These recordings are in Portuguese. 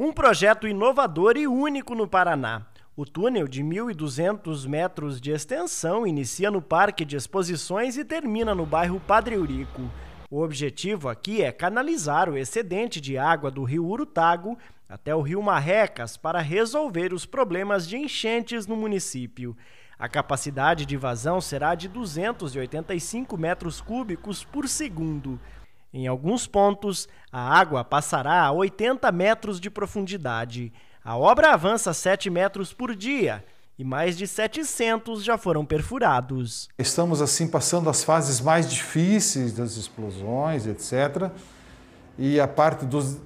Um projeto inovador e único no Paraná. O túnel de 1.200 metros de extensão inicia no Parque de Exposições e termina no bairro Padre Eurico. O objetivo aqui é canalizar o excedente de água do rio Urutago até o rio Marrecas para resolver os problemas de enchentes no município. A capacidade de vazão será de 285 metros cúbicos por segundo. Em alguns pontos, a água passará a 80 metros de profundidade. A obra avança 7 metros por dia e mais de 700 já foram perfurados. Estamos assim passando as fases mais difíceis das explosões, etc. E a parte dos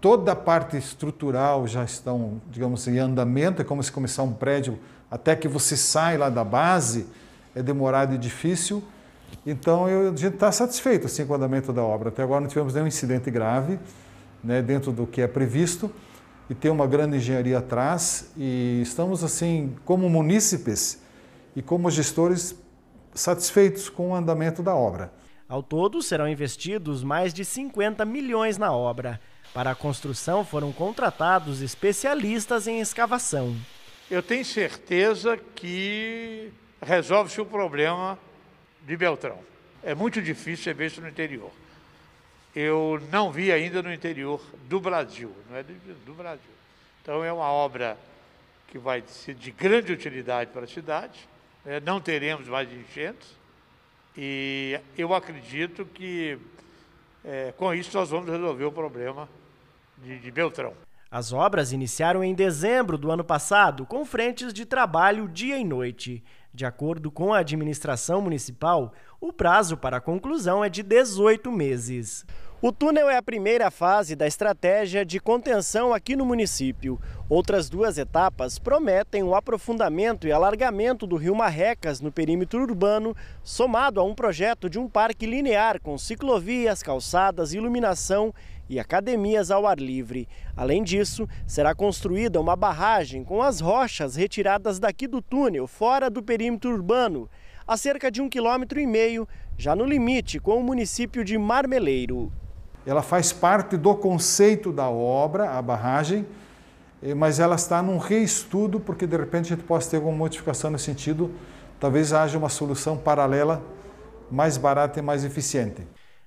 toda a parte estrutural já estão, digamos assim, em andamento, é como se começar um prédio até que você sai lá da base, é demorado e difícil. Então eu, a gente está satisfeito assim, com o andamento da obra. Até agora não tivemos nenhum incidente grave né, dentro do que é previsto e tem uma grande engenharia atrás e estamos assim como munícipes e como gestores satisfeitos com o andamento da obra. Ao todo serão investidos mais de 50 milhões na obra. Para a construção foram contratados especialistas em escavação. Eu tenho certeza que resolve-se o problema de Beltrão. É muito difícil você ver isso no interior. Eu não vi ainda no interior do Brasil, não é do, do Brasil. Então é uma obra que vai ser de grande utilidade para a cidade. Né? Não teremos mais enchentes e eu acredito que é, com isso nós vamos resolver o problema de, de Beltrão. As obras iniciaram em dezembro do ano passado, com frentes de trabalho dia e noite. De acordo com a administração municipal, o prazo para a conclusão é de 18 meses. O túnel é a primeira fase da estratégia de contenção aqui no município. Outras duas etapas prometem o aprofundamento e alargamento do rio Marrecas no perímetro urbano, somado a um projeto de um parque linear com ciclovias, calçadas, iluminação e academias ao ar livre. Além disso, será construída uma barragem com as rochas retiradas daqui do túnel, fora do perímetro urbano, a cerca de um quilômetro e meio, já no limite com o município de Marmeleiro ela faz parte do conceito da obra, a barragem, mas ela está num reestudo, porque de repente a gente possa ter alguma modificação nesse sentido, talvez haja uma solução paralela mais barata e mais eficiente.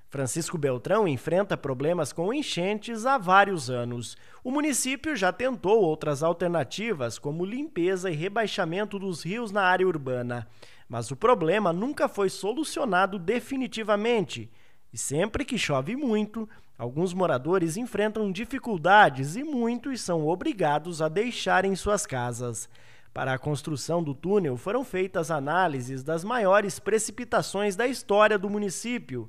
Francisco Beltrão enfrenta problemas com enchentes há vários anos. O município já tentou outras alternativas, como limpeza e rebaixamento dos rios na área urbana. Mas o problema nunca foi solucionado definitivamente e sempre que chove muito, alguns moradores enfrentam dificuldades e muitos são obrigados a deixarem suas casas. Para a construção do túnel foram feitas análises das maiores precipitações da história do município,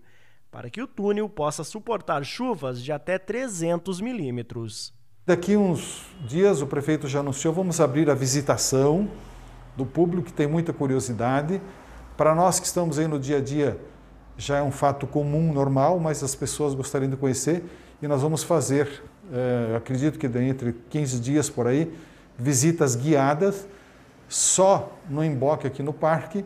para que o túnel possa suportar chuvas de até 300 milímetros. Daqui uns dias o prefeito já anunciou, vamos abrir a visitação do público que tem muita curiosidade. Para nós que estamos aí no dia a dia já é um fato comum, normal, mas as pessoas gostariam de conhecer e nós vamos fazer, é, acredito que entre 15 dias por aí, visitas guiadas só no emboque aqui no parque